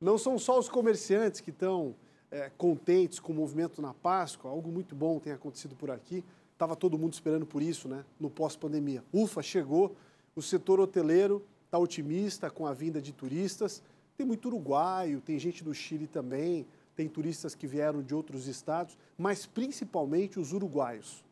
Não são só os comerciantes que estão é, contentes com o movimento na Páscoa, algo muito bom tem acontecido por aqui. Estava todo mundo esperando por isso, né? No pós-pandemia. Ufa, chegou. O setor hoteleiro está otimista com a vinda de turistas. Tem muito uruguaio, tem gente do Chile também, tem turistas que vieram de outros estados, mas principalmente os uruguaios.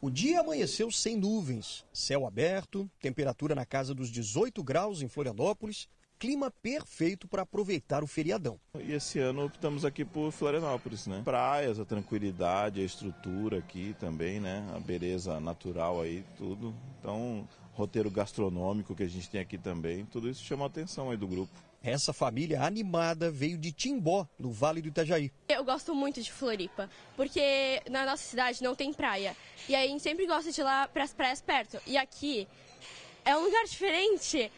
O dia amanheceu sem nuvens, céu aberto, temperatura na casa dos 18 graus em Florianópolis, clima perfeito para aproveitar o feriadão. E esse ano optamos aqui por Florianópolis, né? Praias, a tranquilidade, a estrutura aqui também, né? A beleza natural aí, tudo. Então, roteiro gastronômico que a gente tem aqui também, tudo isso chama a atenção aí do grupo. Essa família animada veio de Timbó, no Vale do Itajaí. Eu gosto muito de Floripa, porque na nossa cidade não tem praia. E aí a gente sempre gosta de ir lá para as praias perto. E aqui é um lugar diferente.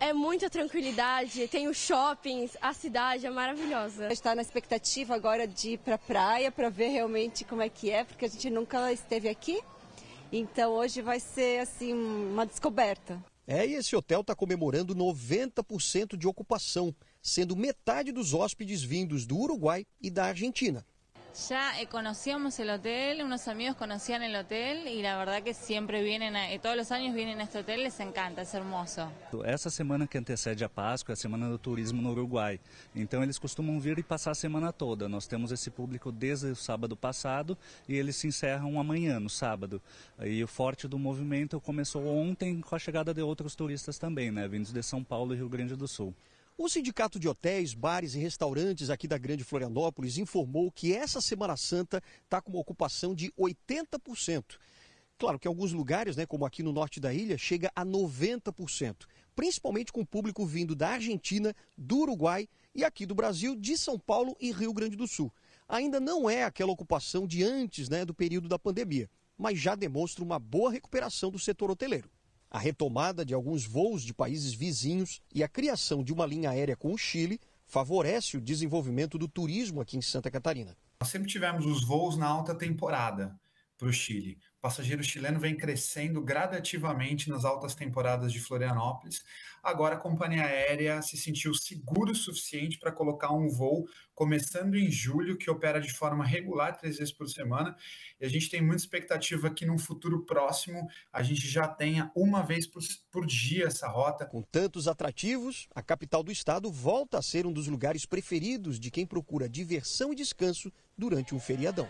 É muita tranquilidade, tem os shoppings, a cidade é maravilhosa. A gente está na expectativa agora de ir para a praia para ver realmente como é que é, porque a gente nunca esteve aqui. Então hoje vai ser assim uma descoberta. É, e esse hotel está comemorando 90% de ocupação, sendo metade dos hóspedes vindos do Uruguai e da Argentina. Ya eh, conocíamos el hotel, unos amigos conocían el hotel y la verdad que siempre vienen, a, eh, todos los años vienen a este hotel, les encanta, es hermoso. Essa semana que antecede a Páscoa é a semana do turismo no Uruguai, então eles costumam vir e passar a semana toda. Nós temos esse público desde o sábado passado e eles se encerram amanhã, no sábado. E o forte do movimento começou ontem com a chegada de outros turistas também, né? vindos de São Paulo e Rio Grande do Sul. O Sindicato de Hotéis, Bares e Restaurantes aqui da Grande Florianópolis informou que essa Semana Santa está com uma ocupação de 80%. Claro que alguns lugares, né, como aqui no norte da ilha, chega a 90%, principalmente com público vindo da Argentina, do Uruguai e aqui do Brasil, de São Paulo e Rio Grande do Sul. Ainda não é aquela ocupação de antes né, do período da pandemia, mas já demonstra uma boa recuperação do setor hoteleiro a retomada de alguns voos de países vizinhos e a criação de uma linha aérea com o Chile favorece o desenvolvimento do turismo aqui em Santa Catarina. Nós sempre tivemos os voos na alta temporada para o Chile passageiro chileno vem crescendo gradativamente nas altas temporadas de Florianópolis. Agora a companhia aérea se sentiu seguro o suficiente para colocar um voo começando em julho, que opera de forma regular três vezes por semana. E a gente tem muita expectativa que num futuro próximo a gente já tenha uma vez por, por dia essa rota. Com tantos atrativos, a capital do estado volta a ser um dos lugares preferidos de quem procura diversão e descanso durante um feriadão.